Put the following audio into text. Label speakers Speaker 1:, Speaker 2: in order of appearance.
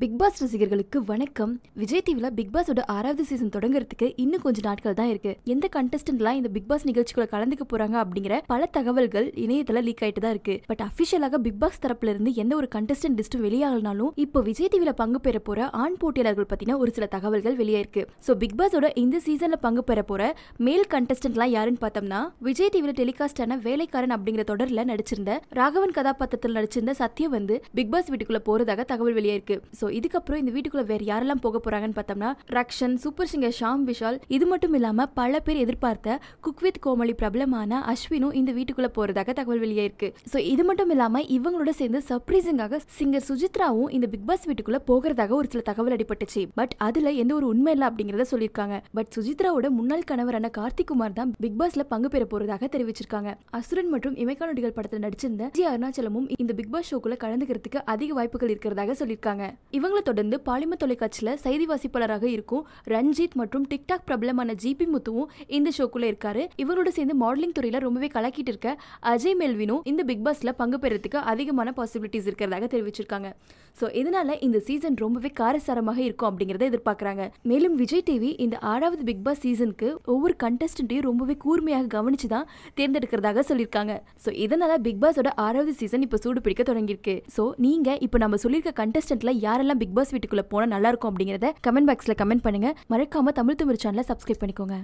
Speaker 1: big pass ரசிகர்களுக்கு வணக்கம் விஜய் டிவில பிக் பாஸோட ஆறாவது சீசன் தொடங்குறதுக்கு இன்னும் கொஞ்சம் நாட்கள் தான் இருக்கு எந்த எல்லாம் இந்த பிக் பாஸ் நிகழ்ச்சிக்குள்ள கலந்துக்க போறாங்க அப்படிங்கிற பல தகவல்கள் இணையத்துல லீக் ஆயிட்டு தான் இருக்கு பட் அபிஷியலாக பிக் பாஸ் தரப்புல இருந்து எந்த ஒரு கண்டஸ்டன்ட் லிஸ்ட் வெளியாகலனாலும் இப்போ விஜய் டிவில பங்கு பெற போற ஆண் போட்டியாளர்கள் பத்தின ஒரு சில தகவல்கள் வெளியாயிருக்கு ஸோ பிக் பாஸோட இந்த சீசன்ல பங்கு பெற போற மேல் எல்லாம் யாருன்னு பார்த்தோம்னா விஜய் டிவில ஆன வேலைக்காரன் அப்படிங்கிற தொடர்ல நடிச்சிருந்த ராகவன் கதாபாத்திரத்தில் நடிச்சிருந்த சத்யம் வந்து பிக் பாஸ் வீட்டுக்குள்ள போறதாக தகவல் வெளியாயிருக்கு ஸோ இதுக்கப்புறம் இந்த வீட்டுக்குள்ளே வேறு யாரெல்லாம் போக போகிறாங்கன்னு பார்த்தோம்னா ரக்ஷன் சூப்பர் சிங்கர் ஷாம் விஷால் இது மட்டும் இல்லாமல் பல பேர் எதிர்பார்த்த குக் வித் கோமளி பிரபலமான அஸ்வினும் இந்த வீட்டுக்குள்ளே போகிறதாக தகவல் வெளியே இருக்கு ஸோ இது மட்டும் இல்லாமல் இவங்களோட சேர்ந்து சர்ப்ரைசிங்காக சிங்கர் சுஜித்ராவும் இந்த பிக் பாஸ் வீட்டுக்குள்ளே போகிறதாக ஒரு சில தகவல் அடிபட்டுச்சு பட் அதில் எந்த ஒரு உண்மை இல்லை அப்படிங்கிறத சொல்லியிருக்காங்க பட் சுஜித்ராவோட முன்னாள் கணவரான கார்த்திக் குமார் தான் பிக் பாஸ்ல பங்கு பெற போறதாக தெரிவிச்சிருக்காங்க அசுரன் மற்றும் இமைக்கா படத்தில் நடிச்சிருந்த ஜி அருணாச்சலமும் இந்த பிக் பாஸ் ஷோக்குள்ள கலந்துக்கிறதுக்கு அதிக வாய்ப்புகள் இருக்கிறதாக சொல்லியிருக்காங்க இவங்களை தொடர்ந்து பாலிமர் தொலைக்காட்சியில் செய்தி வாசிப்பாளராக இருக்கும் ரஞ்சித் மற்றும் டிக்டாக் பிரபலமான ஜிபி முத்துவும் இந்த ஷோக்குள்ளே இருக்காரு இவங்களோட சேர்ந்து மாடலிங் துறையில் ரொம்பவே கலக்கிட்டு இருக்க அஜய் மெல்வினும் இந்த பிக் பாஸில் பங்கு பெறத்துக்கு அதிகமான பாசிபிலிட்டிஸ் இருக்கிறதாக தெரிவிச்சிருக்காங்க ஸோ இதனால இந்த சீசன் ரொம்பவே காரசாரமாக இருக்கும் அப்படிங்கிறத எதிர்பார்க்குறாங்க மேலும் விஜய் டிவி இந்த ஆறாவது பிக் பாஸ் சீசனுக்கு ஒவ்வொரு கண்டஸ்டன்ட்டையும் ரொம்பவே கூர்மையாக கவனிச்சு தான் தேர்ந்தெடுக்கிறதாக சொல்லியிருக்காங்க ஸோ இதனால பிக் பாஸோட ஆறாவது சீசன் இப்போ சூடு பிடிக்க தொடங்கியிருக்கு ஸோ நீங்கள் இப்போ நம்ம சொல்லியிருக்க கண்டஸ்டன்ட்ல யார் யாரெல்லாம் பிக் பாஸ் வீட்டுக்குள்ள போனா நல்லா இருக்கும் அப்படிங்கறத கமெண்ட் பாக்ஸ்ல கமெண்ட் பண்ணுங்க மறக்காம தமிழ் தமிழ் சேனல சப்ஸ்கிரைப் பண்ணிக்கோங்க